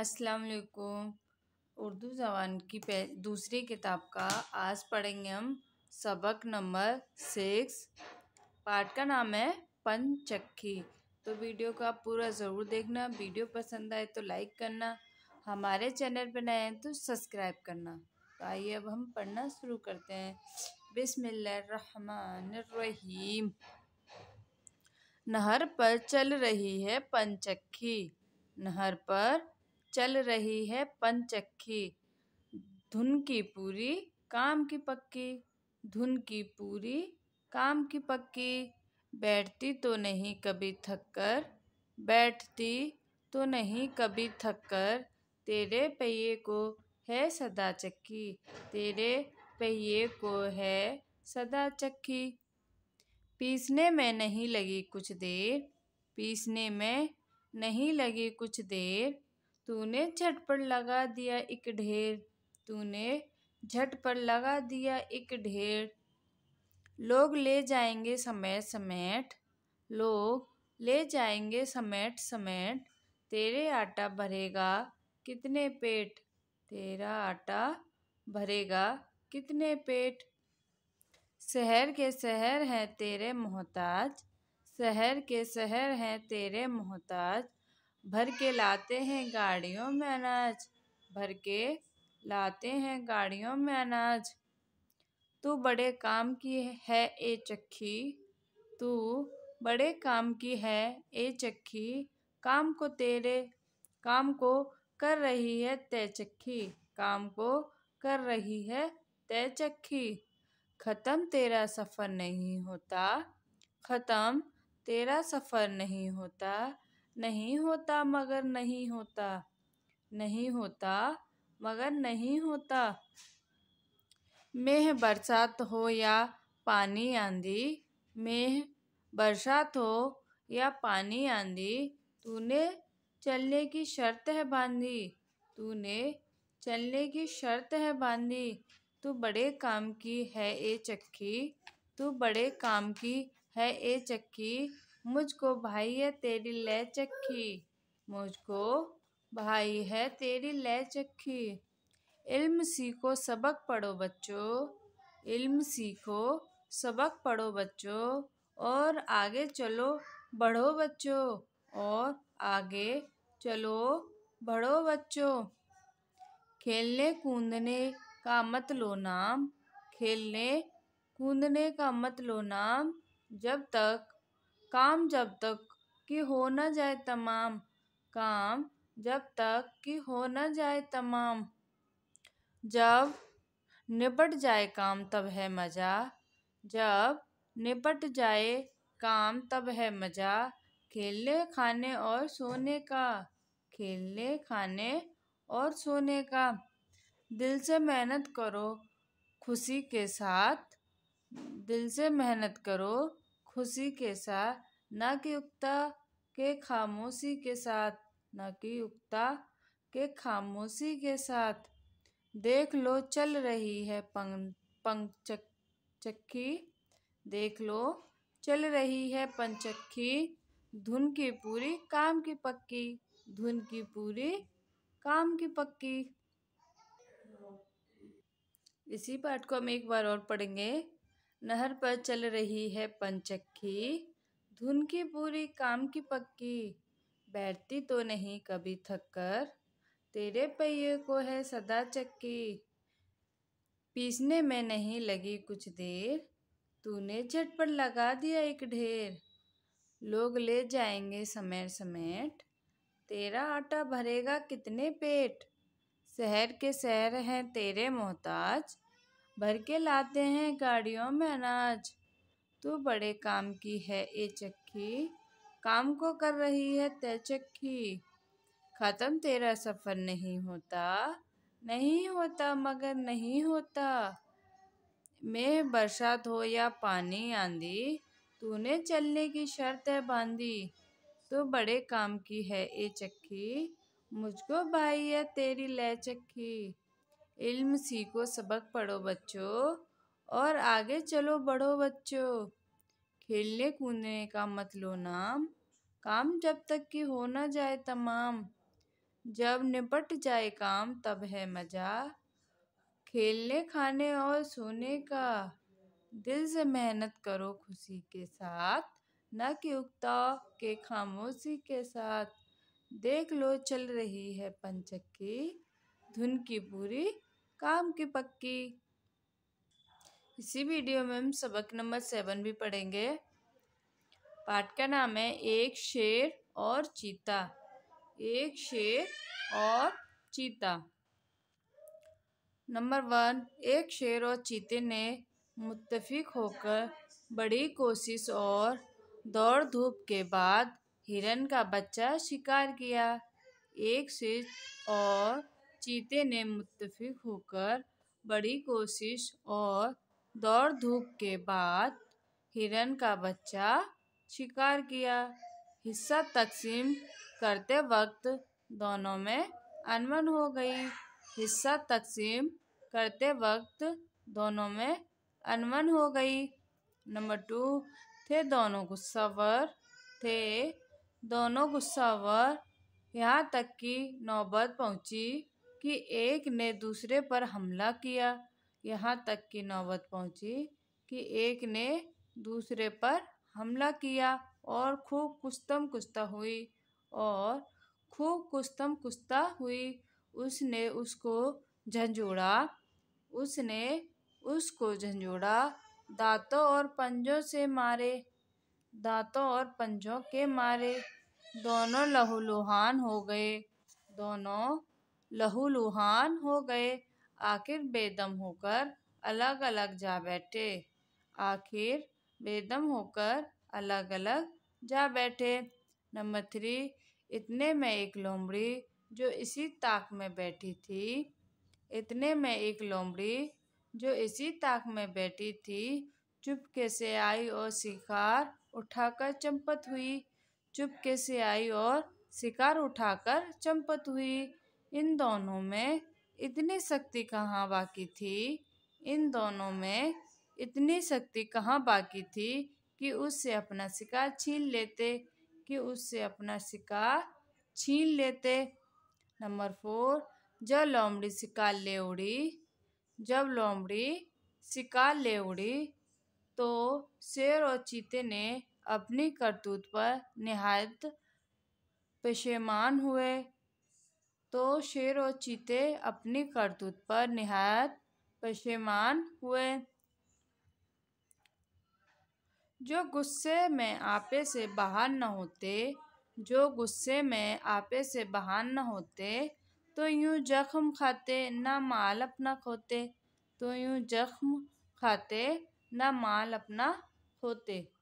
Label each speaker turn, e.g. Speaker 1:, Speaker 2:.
Speaker 1: अस्सलाम वालेकुम उर्दू ज़बान की दूसरी किताब का आज पढ़ेंगे हम सबक नंबर सिक्स पाठ का नाम है पंचक्खी तो वीडियो को आप पूरा ज़रूर देखना वीडियो पसंद आए तो लाइक करना हमारे चैनल पर नए हैं तो सब्सक्राइब करना तो आइए अब हम पढ़ना शुरू करते हैं बिसमीम नहर पर चल रही है पंचक्खी नहर पर चल रही है पंचक्खी धुन की पूरी काम की पक्की धुन की पूरी काम की पक्की बैठती तो नहीं कभी थककर बैठती तो नहीं कभी थककर तेरे पहिए को है सदा चक्की तेरे पहिए को है सदा चक्की पीसने में नहीं लगी कुछ देर पीसने में नहीं लगी कुछ देर तूने झटपट लगा दिया एक ढेर तूने झटपट लगा दिया एक ढेर लोग ले जाएंगे समेट समेट लोग ले जाएंगे समेट समेट तेरे आटा भरेगा कितने पेट तेरा आटा भरेगा कितने पेट शहर के शहर हैं तेरे मोहताज शहर के शहर हैं तेरे मोहताज भर के लाते हैं गाड़ियों में अनाज भर के लाते हैं गाड़ियों में अनाज तू बड़े काम की है ए चक्की तू बड़े काम की है ए चक्की काम को तेरे काम को कर रही है तय चक्की काम को कर रही है तय चक्की ख़त्म तेरा सफ़र नहीं होता ख़त्म तेरा सफ़र नहीं होता नहीं होता मगर नहीं होता नहीं होता मगर नहीं होता मेह बरसात हो या पानी आंधी मेह बरसात हो या पानी आंधी तूने चलने की शर्त है बांधी तूने चलने की शर्त है बांधी तू बड़े काम की है ए चक्की तू बड़े काम की है ए चक्की मुझको भाई है तेरी ले चखी मुझको भाई है तेरी ले चखी इल्म सीखो सबक पढ़ो बच्चों इल्म सीखो सबक पढ़ो बच्चों और आगे चलो बढ़ो बच्चों और आगे चलो बढ़ो बच्चों खेलने कूदने का मत लो नाम खेलने कूदने का मत लो नाम जब तक काम जब तक कि हो न जाए तमाम काम जब तक कि हो न जाए तमाम जब निपट जाए काम तब है मज़ा जब निपट जाए काम तब है मज़ा खेलने खाने और सोने का खेलने खाने और सोने का दिल से मेहनत करो खुशी के साथ दिल से मेहनत करो खुशी के साथ न कि उक्ता के खामोशी के साथ न कि उक्ता के खामोशी के साथ देख लो चल रही है पंग पंग चक, चक्की देख लो चल रही है पंचक्खी धुन की पूरी काम की पक्की धुन की पूरी काम की पक्की इसी पाठ को हम एक बार और पढ़ेंगे नहर पर चल रही है पंचक्की धुन की पूरी काम की पक्की बैठती तो नहीं कभी थककर तेरे पहिए को है सदा चक्की पीसने में नहीं लगी कुछ देर तूने झट पर लगा दिया एक ढेर लोग ले जाएंगे समेट समेट तेरा आटा भरेगा कितने पेट शहर के शहर हैं तेरे मोहताज भर के लाते हैं गाड़ियों में अनाज तू बड़े काम की है ए चक्की काम को कर रही है तय चक्की ख़त्म तेरा सफ़र नहीं होता नहीं होता मगर नहीं होता मैं बरसात हो या पानी आंधी तूने चलने की शर्त है बांधी तो बड़े काम की है ए चक्की मुझको भाई है तेरी ले चक्की इल्म सीखो सबक पढ़ो बच्चों और आगे चलो बढ़ो बच्चों खेलने कूदने का मत लो नाम काम जब तक कि हो ना जाए तमाम जब निपट जाए काम तब है मज़ा खेलने खाने और सोने का दिल से मेहनत करो खुशी के साथ न कि उगता के खामोशी के साथ देख लो चल रही है पंचक की धुन की पूरी काम की पक्की इसी वीडियो में हम सबक नंबर सेवन भी पढ़ेंगे पाठ का नाम है एक शेर और चीता एक शेर और चीता नंबर वन एक शेर और चीते ने मुत्तफिक होकर बड़ी कोशिश और दौड़ धूप के बाद हिरन का बच्चा शिकार किया एक शेर और चीते ने मुतफिक होकर बड़ी कोशिश और दौड़ धूप के बाद हिरन का बच्चा शिकार किया हिस्सा तकसीम करते वक्त दोनों में अनबन हो गई हिस्सा तकसीम करते वक्त दोनों में अनबन हो गई नंबर टू थे दोनों गुस्सावर थे दोनों गुस्सावर यहाँ तक कि नौबत पहुँची कि एक ने दूसरे पर हमला किया यहाँ तक कि नौबत पहुँची कि एक ने दूसरे पर हमला किया और खूब कुश्तम कुश्ता हुई और खूब कुस्तम कुश्ता हुई उसने उसको झंझोड़ा उसने उसको झंझोड़ा दांतों और पंजों से मारे दांतों और पंजों के मारे दोनों लहूलुहान हो गए दोनों लहूलुहान हो गए आखिर बेदम होकर अलग अलग जा बैठे आखिर बेदम होकर अलग अलग जा बैठे नंबर थ्री इतने में एक लोमड़ी जो इसी ताक में बैठी थी इतने में एक लोमड़ी जो इसी ताक में बैठी थी चुपके से आई और शिकार उठाकर चंपत हुई चुपके से आई और शिकार उठाकर चंपत हुई इन दोनों में इतनी शक्ति कहाँ बाकी थी इन दोनों में इतनी शक्ति कहाँ बाकी थी कि उससे अपना शिकार छीन लेते कि उससे अपना शिकार छीन लेते नंबर फोर जब लोमड़ी शिकार ले उड़ी जब लोमड़ी शिकार ले उड़ी तो शेर और चीते ने अपनी करतूत पर नहायत पेशेमान हुए तो शेर और चीते अपनी करतूत पर नहायत पशेमान हुए जो गुस्से में आपे से बाहर न होते जो गुस्से में आपे से बाहर न होते तो यूं जख्म खाते ना माल अपना खोते तो यूं जख्म खाते ना माल अपना खोते